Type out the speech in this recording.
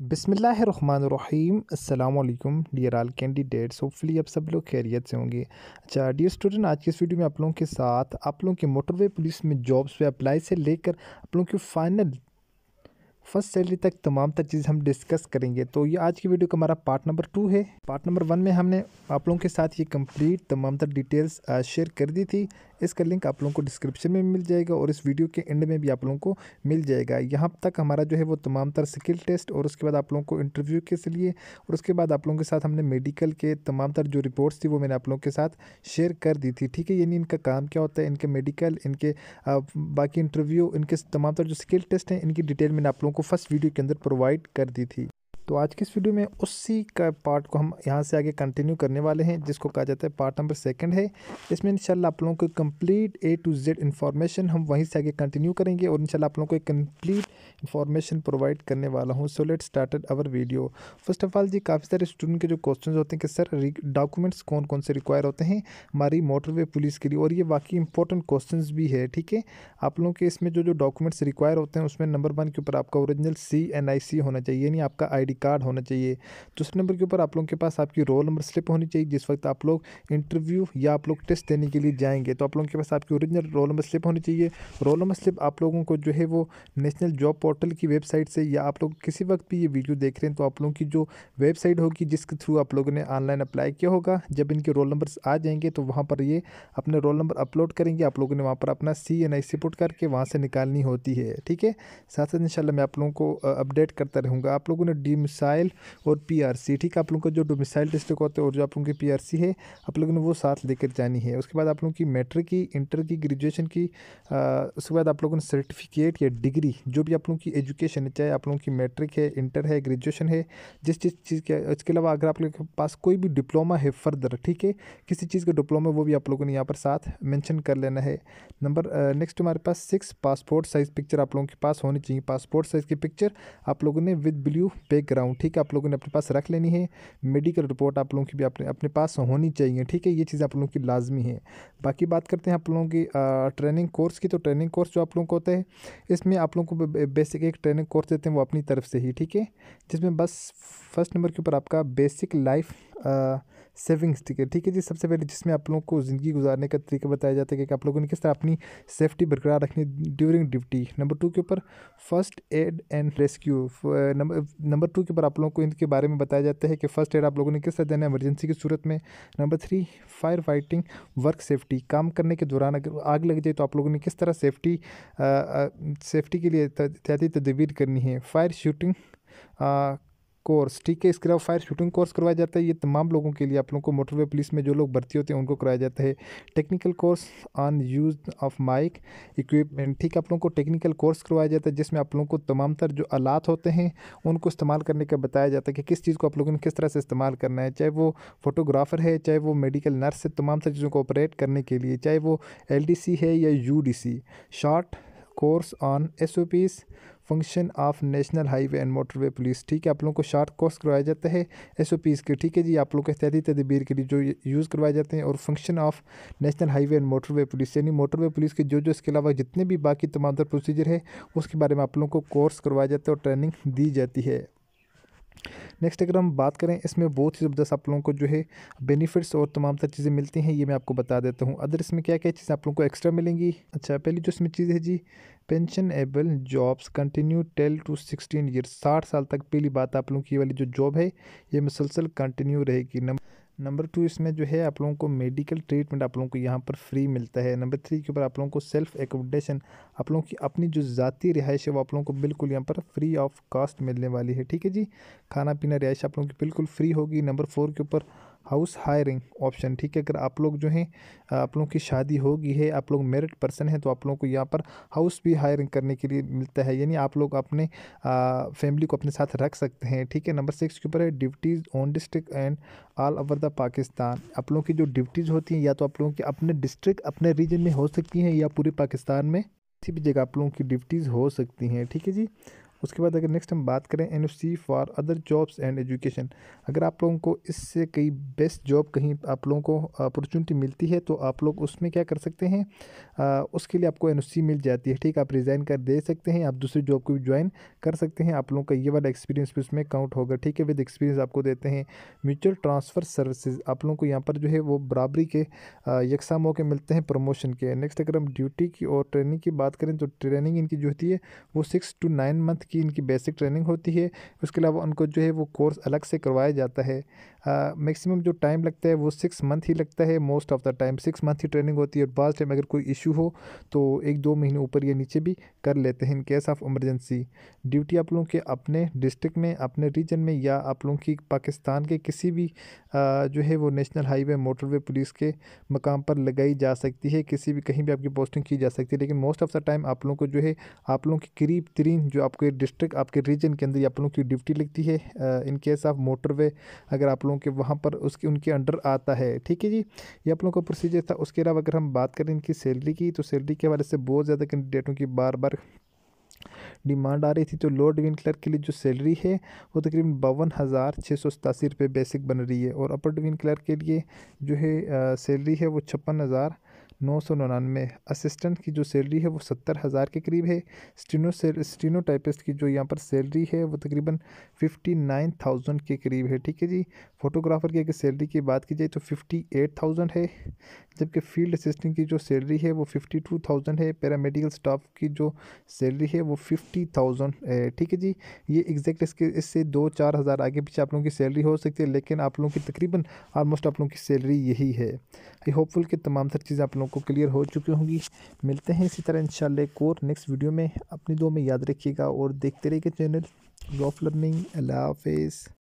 बिसमीम अल्लाम डियर आल candidates hopefully आप सब लोग खैरियत से होंगे अच्छा डियर स्टूडेंट आज की इस वीडियो में आप लोगों के साथ आप लोगों के मोटरवे पुलिस में जॉब्स पे अप्लाई से लेकर आप लोगों की फ़ाइनल फर्स्ट सैलरी तक तमाम तर चीज़ हम डिस्कस करेंगे तो ये आज की वीडियो का हमारा पार्ट नंबर टू है पार्ट नंबर वन में हमने आप लोगों के साथ ये कंप्लीट तमाम तर डिटेल्स शेयर कर दी थी इसका लिंक आप लोगों को डिस्क्रिप्शन में मिल जाएगा और इस वीडियो के एंड में भी आप लोगों को मिल जाएगा यहाँ तक हमारा जो है वो तमाम तरह स्किल टेस्ट और उसके बाद आप लोगों को इंटरव्यू के लिए और उसके बाद आप लोगों के साथ हमने मेडिकल के तमाम तरह जो रिपोर्ट्स थी वो मैंने आप लोगों के साथ शेयर कर दी थी ठीक है यानी इनका काम क्या होता है इनके मेडिकल इनके बाकी इंटरव्यू इनके तमाम तरह जो स्किल टेस्ट हैं इनकी डिटेल मैंने आप लोगों को फर्स्ट वीडियो के अंदर प्रोवाइड कर दी थी तो आज की इस वीडियो में उसी का पार्ट को हम यहाँ से आगे कंटिन्यू करने वाले हैं जिसको कहा जाता है पार्ट नंबर सेकंड है इसमें इंशाल्लाह आप लोगों को complete A to Z information हम वहीं से आगे कंटिन्यू करेंगे और इंशाल्लाह आप लोगों को एक कंप्लीट इन्फॉर्मेशन प्रोवाइड करने वाला हूँ so let started our video first of all जी काफ़ी सारे स्टूडेंट के जो क्वेश्चन होते हैं कि सर डॉक्यूमेंट्स कौन कौन से रिक्वायर होते हैं हमारी मोटरवे पुलिस के लिए और ये बाकी इंपॉर्टेंट क्वेश्चन भी है ठीक है आप लोगों के इसमें जो जो डॉक्यूमेंट्स रिक्वायर होते हैं उसमें नंबर वन के ऊपर आपका ओरिजिनल सी एन आई सी होना चाहिए यानी आपका आई डी कार्ड होना चाहिए दूसरे नंबर के ऊपर आप लोगों के पास आपकी रोल नंबर स्लिप होनी चाहिए जिस वक्त आप लोग इंटरव्यू या आप लोग टेस्ट देने के लिए जाएंगे तो आप लोगों के पास आपकी ओरिजिनल रोल नंबर स्लिप होनी चाहिए रोल नंबर स्लिप आप लोगों को जो है वो नेशनल जॉब पोर्टल की वेबसाइट से या आप लोग किसी वक्त भी ये वीडियो देख रहे हैं तो आप लोगों की जो वेबसाइट होगी जिसके थ्रू आप लोगों ने ऑनलाइन अप्लाई किया होगा जब इनके रोल नंबर आ जाएंगे तो वहाँ पर ये अपने रोल नंबर अपलोड करेंगे आप लोगों ने वहाँ पर अपना सी एन आई पुट करके वहाँ से निकालनी होती है ठीक है साथ साथ इंशाल्लाह मैं आप लोगों को अपडेट करता रहूँगा आप लोगों ने मिसाइल और पी ठीक है आप लोगों का जो डोमिसाइल डिस्ट्रिक्ट होता है और जो आप लोगों की पी है आप लोगों ने वो साथ लेकर जानी है उसके बाद आप लोगों की मैट्रिक की इंटर की ग्रेजुएशन की उसके बाद आप लोगों ने सर्टिफिकेट या डिग्री जो भी आप लोगों लोगों की एजुकेशन है चाहे आप लोगों की मैट्रिक है इंटर है ग्रेजुएशन है जिस जिस चीज़ के इसके अलावा अगर आप लोगों के पास कोई भी डिप्लोमा है फर्दर ठीक है किसी चीज़ का डिप्लोमा वो भी आप लोगों ने यहाँ पर साथ मैंशन कर लेना है नंबर नेक्स्ट हमारे पास सिक्स पासपोर्ट साइज़ पिक्चर आप लोगों के पास होनी चाहिए पासपोर्ट साइज़ की पिक्चर आप लोगों ने विद ब्लू बैकग्राउंड ठीक है आप लोगों ने अपने पास रख लेनी है मेडिकल रिपोर्ट आप लोगों की भी अपने अपने पास होनी चाहिए ठीक है ये चीज़ आप लोगों की लाजमी है बाकी बात करते हैं आप लोगों की ट्रेनिंग कोर्स की तो ट्रेनिंग कोर्स जो आप लोगों को होता है इसमें आप लोगों को बेसिक एक ट्रेनिंग कोर्स देते हैं वो अपनी तरफ से ही ठीक है जिसमें बस फर्स्ट नंबर के ऊपर आपका बेसिक लाइफ सेविंग्स ठीक है ठीक है जी सबसे पहले जिसमें आप लोगों को ज़िंदगी गुजारने का तरीका बताया जाता है कि आप लोगों ने किस तरह अपनी सेफ्टी बरकरार रखनी ड्यूरिंग ड्यूटी नंबर टू के ऊपर first aid and rescue number two के ऊपर आप लोगों को इनके बारे में बताया जाता है कि फर्स्ट एड आप लोगों ने किस तरह देना है एमरजेंसी की सूरत में number three fire fighting work safety काम करने के दौरान अगर आग लग जाए तो आप लोगों ने किस तरह सेफ्टी सेफ्टी के लिए एहतियाती तदबीर करनी है फायर शूटिंग कोर्स ठीक है इसके अलावा फायर शूटिंग कोर्स करवाया जाता है ये तमाम लोगों के लिए आप लोगों को मोटरवे पुलिस में जो लोग भर्ती होते हैं उनको कराया जाता है technical course on use of mic equipment ठीक है आप लोगों को टेक्निकल कोर्स करवाया जाता है जिसमें आप लोगों को तमाम तर जो आलात होते हैं उनको इस्तेमाल करने का बताया जाता है कि किस चीज़ को आप लोगों ने किस तरह से इस्तेमाल करना है चाहे वो फोटोग्राफर है चाहे वो मेडिकल नर्स है तमाम सारी चीज़ों को ऑपरेट करने के लिए चाहे वो एल है या U D short course on S function of national highway and motorway police ठीक है आप लोगों को शार्ट कोर्स करवाया जाता है एस ओ पीज़ के ठीक है जी आप लोगों के तहती तदबीर के लिए जो यूज़ करवाए जाते हैं और function of national highway and motorway police यानी मोटरवे पुलिस के जो जो इसके अलावा जितने भी बाकी तमाम प्रोसीजर है उसके बारे में आप लोगों को कोर्स करवाया जाता है और ट्रेनिंग दी जाती है नेक्स्ट अगर हम बात करें इसमें बहुत ही ज़बरदस्त आप लोगों को जो है बेनिफिट्स और तमाम सारी चीज़ें मिलती हैं ये मैं आपको बता देता हूँ अदर इसमें क्या क्या चीज़ें आप लोगों को एक्स्ट्रा मिलेंगी अच्छा पहली जो इसमें चीज़ है जी pensionable jobs continue till to sixteen year साठ साल तक पहली बात आप लोगों की वाली जो जॉब है ये मुसलसल कंटिन्यू रहेगी नंबर नंबर टू इसमें जो है आप लोगों को मेडिकल ट्रीटमेंट आप लोगों को यहाँ पर फ्री मिलता है नंबर थ्री के ऊपर आप लोगों को सेल्फ एकोमोडेशन आप लोगों की अपनी जो ज़ाती रिहाइश है वो आप लोगों को बिल्कुल यहाँ पर फ्री ऑफ कास्ट मिलने वाली है ठीक है जी खाना पीना रिहाइश आप लोगों की बिल्कुल फ्री होगी नंबर फोर के ऊपर हाउस हायरिंग ऑप्शन ठीक है अगर आप लोग जो हैं आप लोगों की शादी होगी है आप लोग मेरिट पर्सन हैं तो आप लोगों को यहाँ पर हाउस भी हायरिंग करने के लिए मिलता है यानी आप लोग अपने फैमिली को अपने साथ रख सकते हैं ठीक है नंबर सिक्स के ऊपर है duties on district and all over the Pakistan आप लोगों की जो ड्यूटीज़ होती हैं या तो आप लोगों की अपने डिस्ट्रिक्ट अपने रीजन में हो सकती हैं या पूरे पाकिस्तान में किसी भी जगह आप लोगों की ड्यूटीज़ हो सकती हैं ठीक है जी उसके बाद अगर नेक्स्ट हम बात करें an for other jobs and education अगर आप लोगों को इससे कई बेस्ट जॉब कहीं आप लोगों को अपॉर्चुनिटी मिलती है तो आप लोग उसमें क्या कर सकते हैं आ, उसके लिए आपको एन मिल जाती है ठीक आप रिज़ाइन कर दे सकते हैं आप दूसरी जॉब को भी ज्वाइन कर सकते हैं आप लोगों का ये वाला एक्सपीरियंस भी उसमें काउंट होगा ठीक है विद एक्सपीरियंस आपको देते हैं म्यूचुअल ट्रांसफ़र सर्विसेज आप लोगों को यहाँ पर जो है वो बराबरी के यकसा मौके मिलते हैं प्रमोशन के नेक्स्ट अगर हम ड्यूटी की और ट्रेनिंग की बात करें तो ट्रेनिंग इनकी जो होती है वो सिक्स टू नाइन मंथ की की इनकी बेसिक ट्रेनिंग होती है उसके अलावा उनको जो है वो कोर्स अलग से करवाया जाता है मैक्सिमम जो टाइम लगता है वो सिक्स मंथ ही लगता है most of the time six month ही ट्रेनिंग होती है और बाद टाइम अगर कोई इशू हो तो एक दो महीने ऊपर या नीचे भी कर लेते हैं in case of emergency duty आप लोगों के अपने डिस्ट्रिक्ट में अपने रीजन में या आप लोगों की पाकिस्तान के किसी भी जो है वो नेशनल हाईवे मोटरवे पुलिस के मकाम पर लगाई जा सकती है किसी भी कहीं भी आपकी पोस्टिंग की जा सकती है लेकिन मोस्ट ऑफ द टाइम आप लोगों को जो है आप लोगों के करीब तरीन जो आपके डिस्ट्रिक्ट आपके रीजन के अंदर आप लोगों की ड्यूटी लगती है इन केस ऑफ मोटरवे अगर आप लोगों के वहाँ पर उसके उनके अंडर आता है ठीक है जी ये आप लोगों का प्रोसीजर था उसके अलावा अगर हम बात करें इनकी सैलरी की तो सैलरी के हवाले से बहुत ज़्यादा कैंडिडेटों की बार बार डिमांड आ रही थी तो लॉ डिवीन क्लर्क के लिए जो सैलरी है वो तकरीबन बावन हज़ार छः सौ सतासी रुपये बेसिक बन रही है और अपर डिवीन क्लर्क के लिए जो है सैलरी है वो छप्पन हज़ार नौ सौ निन्यानवे असिस्टेंट की जो सैलरी है वो सत्तर हज़ार के करीब है स्टीनो स्टीनो टाइपिस्ट की जो यहाँ पर सैलरी है वो तकरीबन फिफ्टी नाइन थाउजेंड के करीब है ठीक है जी फोटोग्राफर की अगर सैलरी की बात की जाए तो फिफ्टी एट थाउजेंड है जबकि फील्ड असिस्टेंट की जो सैलरी है वो फिफ्टी टू थाउजेंड है पैरामेडिकल स्टाफ की जो सैलरी है वो फिफ्टी थाउजेंड है ठीक है जी ये एग्जैक्ट इसके इससे दो चार हज़ार आगे पीछे आप लोगों की सैलरी हो सकती है लेकिन आप लोगों की तकरीबन आलमोस्ट आप लोगों की सैलरी यही है आई होपफुल कि तमाम सारी चीज़ें आप लोगों को क्लियर हो चुकी होंगी मिलते हैं इसी तरह इन एक और नेक्स्ट वीडियो में अपनी दो में याद रखिएगा और देखते रहिएगा चैनल लॉफ लर्निंग अल्लाह हाफिज़